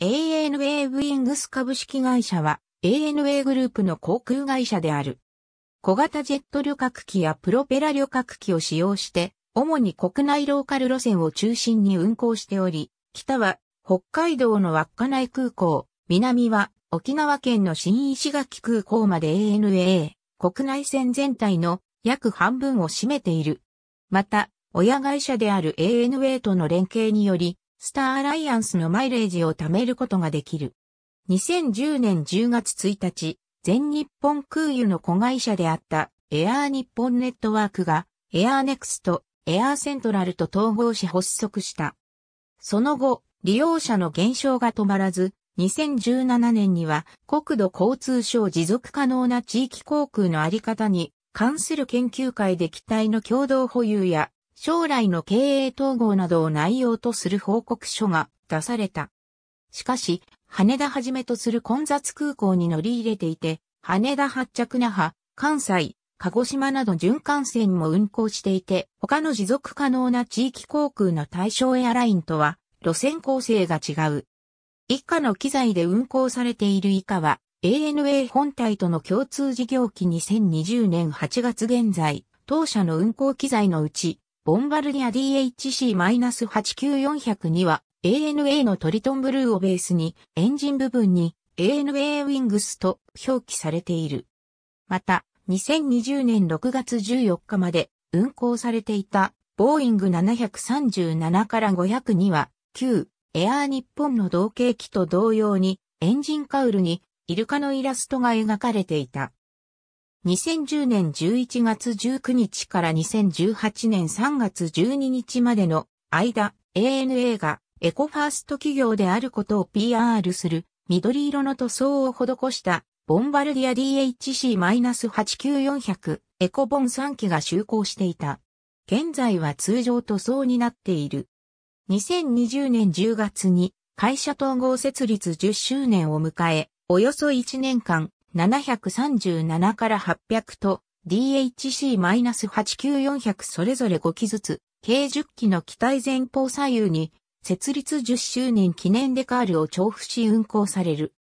ANA ウィングス株式会社は ANA グループの航空会社である。小型ジェット旅客機やプロペラ旅客機を使用して、主に国内ローカル路線を中心に運航しており、北は北海道の稚内空港、南は沖縄県の新石垣空港まで ANA 国内線全体の約半分を占めている。また、親会社である ANA との連携により、スターアライアンスのマイレージを貯めることができる。2010年10月1日、全日本空輸の子会社であったエアー日本ネットワークがエアーネクスト、エアーセントラルと統合し発足した。その後、利用者の減少が止まらず、2017年には国土交通省持続可能な地域航空のあり方に関する研究会で機体の共同保有や将来の経営統合などを内容とする報告書が出された。しかし、羽田はじめとする混雑空港に乗り入れていて、羽田発着那覇、関西、鹿児島など循環線も運行していて、他の持続可能な地域航空の対象エアラインとは路線構成が違う。以下の機材で運行されている以下は、ANA 本体との共通事業期2020年8月現在、当社の運行機材のうち、ボンバルディア DHC-89402 は ANA のトリトンブルーをベースにエンジン部分に ANA ウィングスと表記されている。また、2020年6月14日まで運行されていたボーイング737から502は旧エアー日本の同型機と同様にエンジンカウルにイルカのイラストが描かれていた。2010年11月19日から2018年3月12日までの間、ANA がエコファースト企業であることを PR する緑色の塗装を施したボンバルディア DHC-89400 エコボン3機が就航していた。現在は通常塗装になっている。2020年10月に会社統合設立10周年を迎え、およそ1年間737から800と DHC-89400 それぞれ5機ずつ、計10機の機体前方左右に、設立10周年記念デカールを調布し運行される。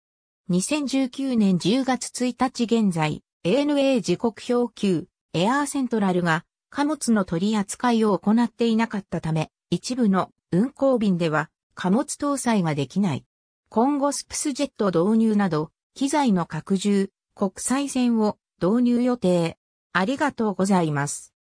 2019年10月1日現在、ANA 時刻表級、エアーセントラルが貨物の取り扱いを行っていなかったため、一部の運行便では貨物搭載ができない。今後スプスジェット導入など、機材の拡充、国際線を導入予定。ありがとうございます。